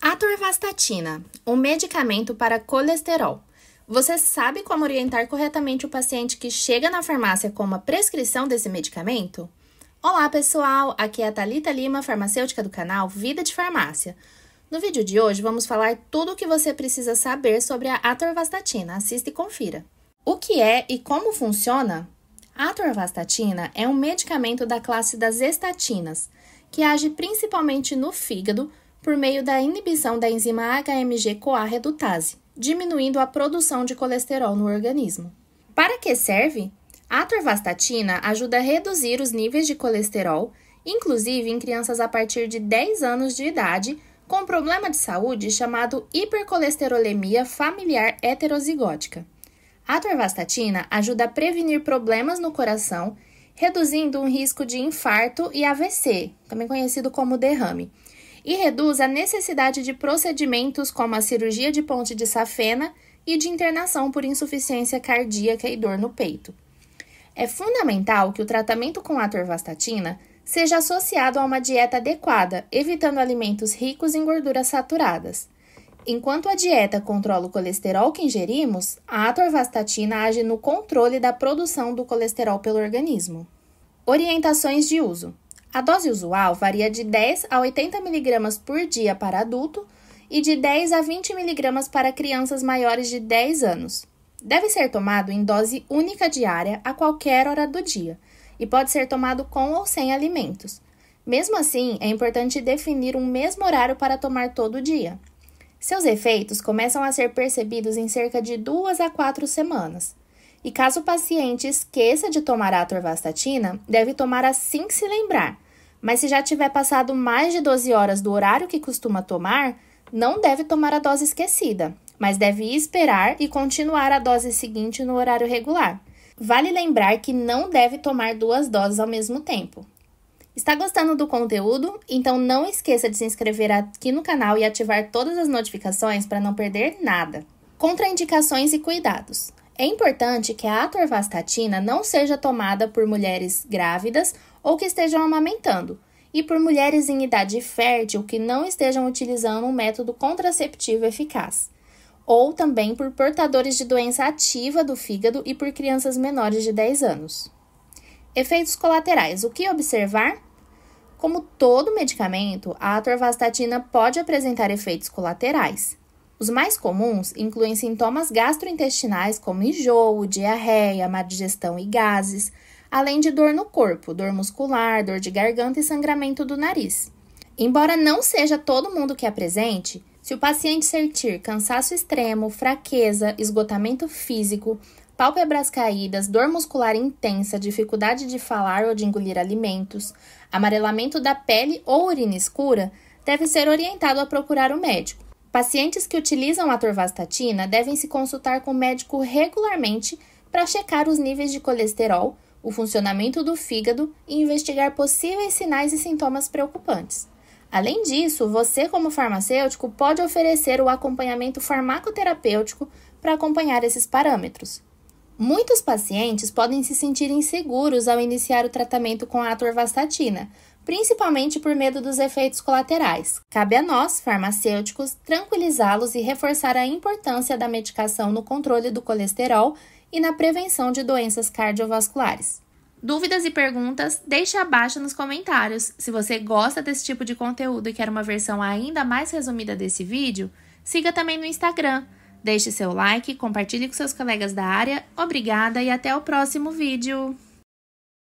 Atorvastatina, um medicamento para colesterol. Você sabe como orientar corretamente o paciente que chega na farmácia com uma prescrição desse medicamento? Olá, pessoal! Aqui é a Thalita Lima, farmacêutica do canal Vida de Farmácia. No vídeo de hoje vamos falar tudo o que você precisa saber sobre a atorvastatina. Assista e confira. O que é e como funciona? A atorvastatina é um medicamento da classe das estatinas, que age principalmente no fígado por meio da inibição da enzima HMG-CoA redutase, diminuindo a produção de colesterol no organismo. Para que serve? A atorvastatina ajuda a reduzir os níveis de colesterol, inclusive em crianças a partir de 10 anos de idade com problema de saúde chamado hipercolesterolemia familiar heterozigótica. A atorvastatina ajuda a prevenir problemas no coração, reduzindo o risco de infarto e AVC, também conhecido como derrame, e reduz a necessidade de procedimentos como a cirurgia de ponte de safena e de internação por insuficiência cardíaca e dor no peito. É fundamental que o tratamento com atorvastatina seja associado a uma dieta adequada, evitando alimentos ricos em gorduras saturadas. Enquanto a dieta controla o colesterol que ingerimos, a atorvastatina age no controle da produção do colesterol pelo organismo. Orientações de uso: a dose usual varia de 10 a 80 mg por dia para adulto e de 10 a 20 mg para crianças maiores de 10 anos. Deve ser tomado em dose única diária a qualquer hora do dia e pode ser tomado com ou sem alimentos. Mesmo assim, é importante definir um mesmo horário para tomar todo dia. Seus efeitos começam a ser percebidos em cerca de duas a quatro semanas. E caso o paciente esqueça de tomar a atorvastatina, deve tomar assim que se lembrar. Mas se já tiver passado mais de 12 horas do horário que costuma tomar, não deve tomar a dose esquecida, mas deve esperar e continuar a dose seguinte no horário regular. Vale lembrar que não deve tomar duas doses ao mesmo tempo. Está gostando do conteúdo? Então não esqueça de se inscrever aqui no canal e ativar todas as notificações para não perder nada. Contraindicações e cuidados. É importante que a atorvastatina não seja tomada por mulheres grávidas ou que estejam amamentando, e por mulheres em idade fértil que não estejam utilizando um método contraceptivo eficaz, ou também por portadores de doença ativa do fígado e por crianças menores de 10 anos. Efeitos colaterais: o que observar? Como todo medicamento, a atorvastatina pode apresentar efeitos colaterais. Os mais comuns incluem sintomas gastrointestinais como enjoo, diarreia, má digestão e gases, além de dor no corpo, dor muscular, dor de garganta e sangramento do nariz. Embora não seja todo mundo que apresente, é se o paciente sentir cansaço extremo, fraqueza, esgotamento físico, pálpebras caídas, dor muscular intensa, dificuldade de falar ou de engolir alimentos, amarelamento da pele ou urina escura, deve ser orientado a procurar o médico. Pacientes que utilizam a torvastatina devem se consultar com o médico regularmente para checar os níveis de colesterol, o funcionamento do fígado e investigar possíveis sinais e sintomas preocupantes. Além disso, você, como farmacêutico, pode oferecer o acompanhamento farmacoterapêutico para acompanhar esses parâmetros. Muitos pacientes podem se sentir inseguros ao iniciar o tratamento com a atorvastatina, principalmente por medo dos efeitos colaterais. Cabe a nós, farmacêuticos, tranquilizá-los e reforçar a importância da medicação no controle do colesterol e na prevenção de doenças cardiovasculares. Dúvidas e perguntas, deixe abaixo nos comentários. Se você gosta desse tipo de conteúdo e quer uma versão ainda mais resumida desse vídeo, siga também no Instagram. Deixe seu like, compartilhe com seus colegas da área. Obrigada e até o próximo vídeo!